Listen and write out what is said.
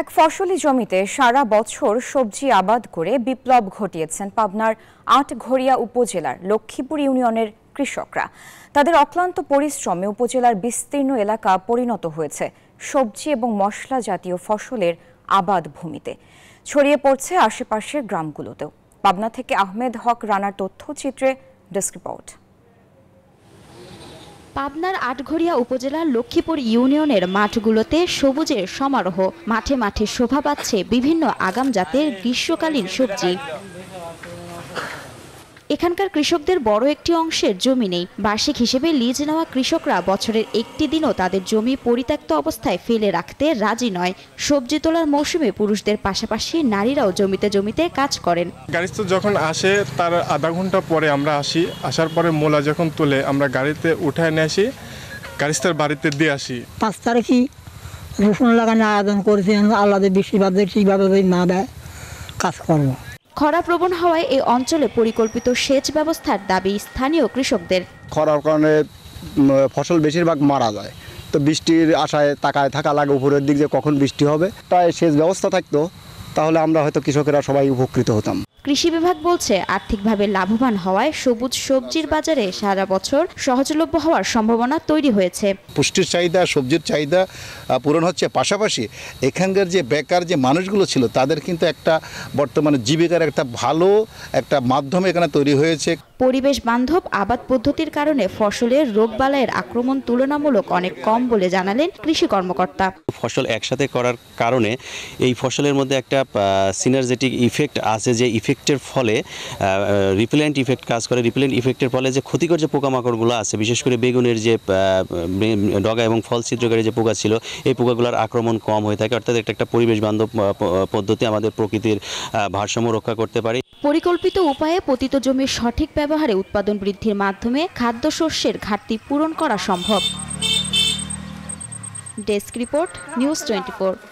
এক ফসলি জমিতে সারা বছর সবজি আবাদ করে বিপ্লব ঘটিয়েছেন পাবনার আটঘরিয়া উপজেলার লক্ষ্মীপুর ইউনিয়নের কৃষকরা তাদের অক্লান্ত পরিশ্রমে উপজেলার বিস্তীর্ণ এলাকা পরিণত হয়েছে সবজি এবং মশলা জাতীয় ফসলের আবাদ ভূমিতে ছড়িয়ে পড়ছে আশেপাশের গ্রামগুলোতেও পাবনা থেকে আহমেদ হক রানার তথ্যচিত্রে ডেস্ক রিপোর্ট পাবনার আটঘরিয়া উপজেলার লক্ষ্মীপুর ইউনিয়নের মাঠগুলোতে সবুজের সমারোহ মাঠে মাঠে শোভা পাচ্ছে বিভিন্ন আগাম জাতের গ্রীষ্মকালীন সবজি এখানকার কৃষকদের বড় একটি অংশের জমি নেই বার্ষিক হিসেবে লিজ নেওয়া কৃষকরা বছরের একটি দিনও তাদের জমি পরিত্যক্ত অবস্থায় ফেলে রাখতে রাজি নয় সবজি তোলার মৌসুমে পুরুষদের পাশাপাশি নারীরাও জমিতে জমিতে কাজ করেন গাড়ি যখন আসে তার আধা ঘন্টা পরে আমরা আসি আসার পরে মোলা যখন তোলে আমরা গাড়িতে উঠায় নিয়ে আসি গাড়িস্তার বাড়িতে দিয়ে আসি পাঁচ তারিখই রসুন লাগানোর আয়োজন করেছি আল্লাহ বেশিরভাগ সেইভাবে না দেয় কাজ করবো খরাপ্রবণ হওয়ায় এই অঞ্চলে পরিকল্পিত সেচ ব্যবস্থার দাবি স্থানীয় কৃষকদের খরার কারণে ফসল বেশিরভাগ মারা যায় তো বৃষ্টির আশায় তাকায় থাকা লাগে উপরের দিক যে কখন বৃষ্টি হবে তাই সেচ ব্যবস্থা থাকতো তাহলে আমরা হয়তো কৃষকেরা সবাই উপকৃত হতাম কৃষি বিভাগ বলছে আর্থিকভাবে লাভবান হওয়ায় সবুজ সবজির বাজারে সারা বছর সহজলভ্য হওয়ার সম্ভাবনা তৈরি হয়েছে পুষ্টির চাহিদা সবজির চাহিদা পূরণ হচ্ছে পাশাপাশি এখানকার যে বেকার যে মানুষগুলো ছিল তাদের কিন্তু একটা বর্তমানে জীবিকার একটা ভালো একটা মাধ্যম এখানে তৈরি হয়েছে পরিবেশ বান্ধব আবাদ পদ্ধতির কারণে ফসলের রোগবালাইয়ের আক্রমণ তুলনামূলক অনেক কম বলে জানালেন কৃষি কর্মকর্তা ফসল একসাথে করার কারণে এই ফসলের মধ্যে একটা সিনার্জেটিক ইফেক্ট আছে যে ইফেক্টের ফলে রিপেলেন্ট ইফেক্ট কাজ করে রিপেলেন্ট ইফেক্টের ফলে যে ক্ষতিকর যে পোকামাকড়গুলো আছে বিশেষ করে বেগুনের যে ডগা এবং ফল ছিদ্রকারী যে পোকা ছিল এই পোকাগুলোর আক্রমণ কম হয়ে থাকে অর্থাৎ একটা একটা পরিবেশ বান্ধব পদ্ধতি আমাদের প্রকৃতির ভারসাম্য রক্ষা করতে পারি পরিকল্পিত উপায়ে পতিত জমির সঠিক ব্যবহারে উৎপাদন বৃদ্ধির মাধ্যমে খাদ্যশস্যের ঘাটতি পূরণ করা সম্ভব ডেস্ক রিপোর্ট নিউজ টোয়েন্টি